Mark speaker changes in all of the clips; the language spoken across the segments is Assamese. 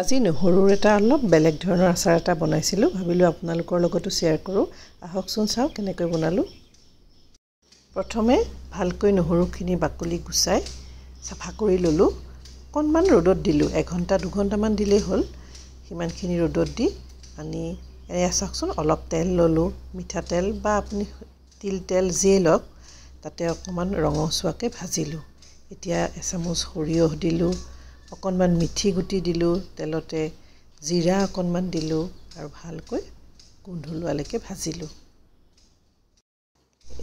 Speaker 1: আজি নহৰুৰ এটা অলপ বেলেগ ধৰণৰ আচাৰ এটা বনাইছিলোঁ ভাবিলোঁ আপোনালোকৰ লগতো শ্বেয়াৰ কৰোঁ আহকচোন চাওক কেনেকৈ বনালোঁ প্ৰথমে ভালকৈ নহৰুখিনি বাকলি গুচাই চাফা কৰি ল'লোঁ অকণমান ৰ'দত দিলোঁ এঘণ্টা দুঘণ্টামান দিলেই হ'ল সিমানখিনি ৰ'দত দি আনি এয়া চাওকচোন অলপ তেল ল'লোঁ মিঠাতেল বা আপুনি তিল তেল যিয়ে লওক তাতে অকণমান ৰঙচুৱাকৈ ভাজিলোঁ এতিয়া এচামুচ সৰিয়হ দিলোঁ অকণমান মিঠি গুটি দিলোঁ তেলতে জিৰা অকণমান দিলোঁ আৰু ভালকৈ গোন্ধ লোৱালৈকে ভাজিলোঁ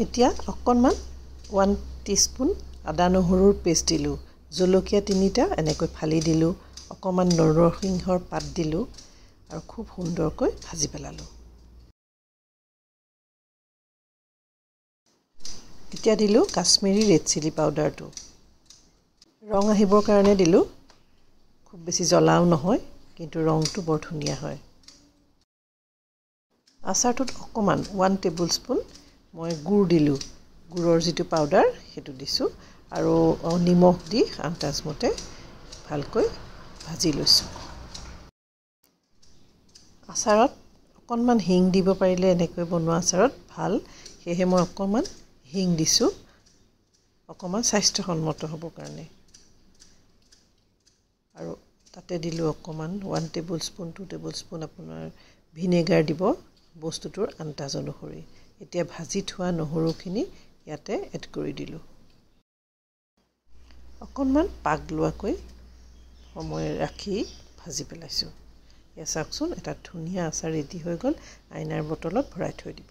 Speaker 1: এতিয়া অকণমান ওৱান টি স্পুন আদা নহৰুৰ পেষ্ট দিলোঁ জলকীয়া তিনিটা এনেকৈ ফালি দিলোঁ অকণমান নৰসিংহৰ পাত দিলোঁ আৰু খুব সুন্দৰকৈ ভাজি পেলালোঁ
Speaker 2: এতিয়া দিলোঁ কাশ্মীৰী ৰেড চিলি
Speaker 1: পাউডাৰটো ৰং আহিবৰ কাৰণে দিলোঁ খুব বেছি জ্বলাও নহয় কিন্তু ৰংটো বৰ ধুনীয়া হয় আচাৰটোত অকণমান ওৱান টেবুল স্পুন মই গুড় দিলোঁ গুৰৰ যিটো পাউডাৰ সেইটো দিছোঁ আৰু নিমখ দি আঠাজমতে ভালকৈ ভাজি লৈছোঁ আচাৰত অকণমান হিং দিব পাৰিলে এনেকৈ বনোৱা আচাৰত ভাল সেয়েহে মই অকণমান হিং দিছোঁ অকণমান স্বাস্থ্যসন্মত হ'বৰ কাৰণে আৰু তাতে দিলোঁ অকণমান one tablespoon two tablespoon আপোনাৰ ভিনেগাৰ দিব বস্তুটোৰ আন্দাজ অনুসৰি এতিয়া ভাজি থোৱা নহৰুখিনি ইয়াতে এড কৰি দিলোঁ অকণমান পাক লোৱাকৈ সময় ৰাখি ভাজি পেলাইছোঁ এয়া চাওকচোন এটা ধুনীয়া আচাৰ ৰেডি হৈ গ'ল আইনাৰ বটলত ভৰাই
Speaker 2: থৈ দিব